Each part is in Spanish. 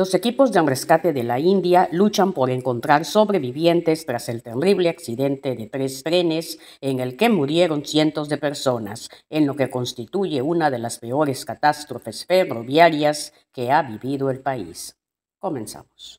Los equipos de rescate de la India luchan por encontrar sobrevivientes tras el terrible accidente de tres trenes en el que murieron cientos de personas, en lo que constituye una de las peores catástrofes ferroviarias que ha vivido el país. Comenzamos.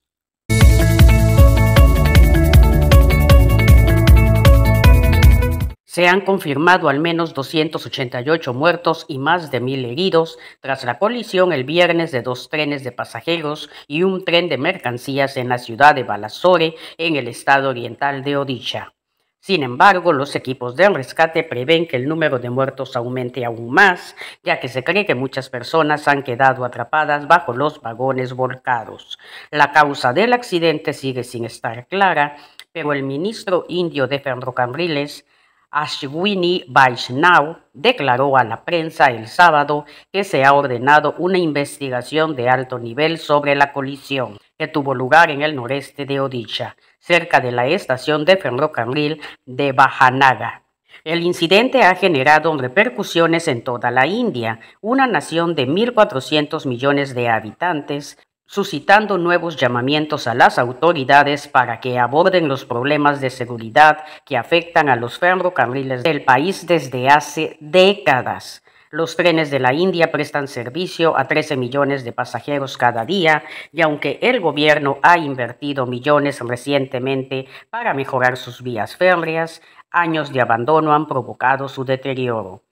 Se han confirmado al menos 288 muertos y más de mil heridos tras la colisión el viernes de dos trenes de pasajeros y un tren de mercancías en la ciudad de Balasore, en el estado oriental de Odisha. Sin embargo, los equipos de rescate prevén que el número de muertos aumente aún más, ya que se cree que muchas personas han quedado atrapadas bajo los vagones volcados. La causa del accidente sigue sin estar clara, pero el ministro indio de ferrocarriles Ashwini Vaishnav declaró a la prensa el sábado que se ha ordenado una investigación de alto nivel sobre la colisión que tuvo lugar en el noreste de Odisha, cerca de la estación de ferrocarril de Bajanaga. El incidente ha generado repercusiones en toda la India, una nación de 1.400 millones de habitantes, suscitando nuevos llamamientos a las autoridades para que aborden los problemas de seguridad que afectan a los ferrocarriles del país desde hace décadas. Los trenes de la India prestan servicio a 13 millones de pasajeros cada día y aunque el gobierno ha invertido millones recientemente para mejorar sus vías férreas, años de abandono han provocado su deterioro.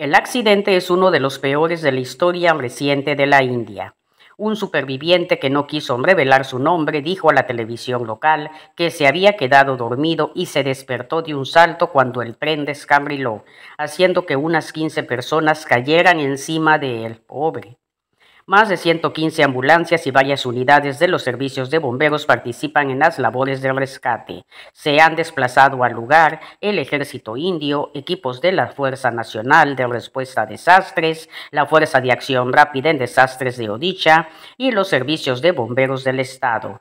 El accidente es uno de los peores de la historia reciente de la India. Un superviviente que no quiso revelar su nombre dijo a la televisión local que se había quedado dormido y se despertó de un salto cuando el tren descambriló, haciendo que unas 15 personas cayeran encima de él. Pobre. Más de 115 ambulancias y varias unidades de los servicios de bomberos participan en las labores de rescate. Se han desplazado al lugar el ejército indio, equipos de la Fuerza Nacional de Respuesta a Desastres, la Fuerza de Acción Rápida en Desastres de Odisha y los servicios de bomberos del Estado.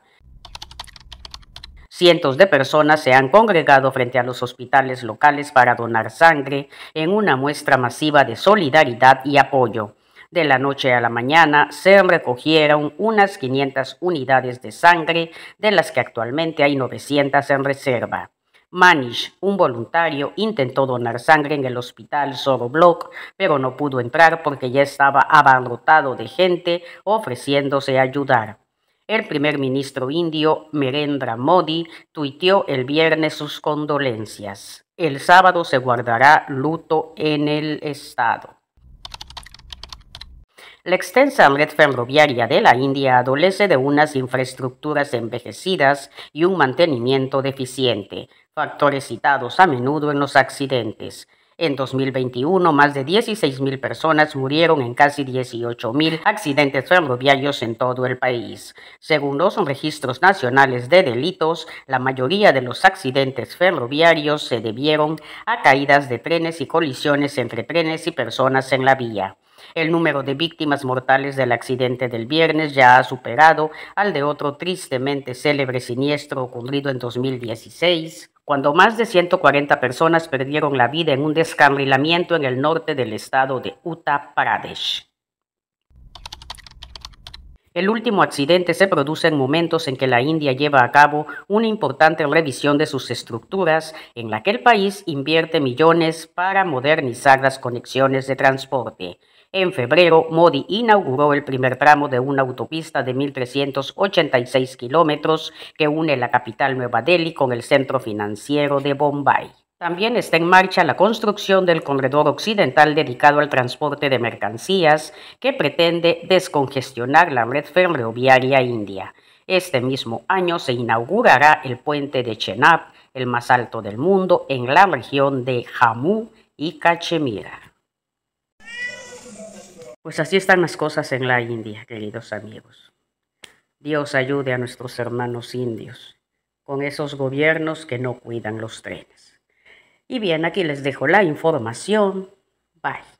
Cientos de personas se han congregado frente a los hospitales locales para donar sangre en una muestra masiva de solidaridad y apoyo. De la noche a la mañana se recogieron unas 500 unidades de sangre, de las que actualmente hay 900 en reserva. Manish, un voluntario, intentó donar sangre en el hospital Sorobloc, pero no pudo entrar porque ya estaba abarrotado de gente ofreciéndose a ayudar. El primer ministro indio, Merendra Modi, tuiteó el viernes sus condolencias. El sábado se guardará luto en el estado. La extensa red ferroviaria de la India adolece de unas infraestructuras envejecidas y un mantenimiento deficiente, factores citados a menudo en los accidentes. En 2021, más de 16.000 personas murieron en casi 18.000 accidentes ferroviarios en todo el país. Según los registros nacionales de delitos, la mayoría de los accidentes ferroviarios se debieron a caídas de trenes y colisiones entre trenes y personas en la vía. El número de víctimas mortales del accidente del viernes ya ha superado al de otro tristemente célebre siniestro ocurrido en 2016, cuando más de 140 personas perdieron la vida en un descarrilamiento en el norte del estado de Uttar Pradesh. El último accidente se produce en momentos en que la India lleva a cabo una importante revisión de sus estructuras, en la que el país invierte millones para modernizar las conexiones de transporte. En febrero, Modi inauguró el primer tramo de una autopista de 1.386 kilómetros que une la capital Nueva Delhi con el centro financiero de Bombay. También está en marcha la construcción del corredor occidental dedicado al transporte de mercancías que pretende descongestionar la red ferroviaria india. Este mismo año se inaugurará el puente de Chenab, el más alto del mundo, en la región de Jammu y Cachemira. Pues así están las cosas en la India, queridos amigos. Dios ayude a nuestros hermanos indios con esos gobiernos que no cuidan los trenes. Y bien, aquí les dejo la información. Bye.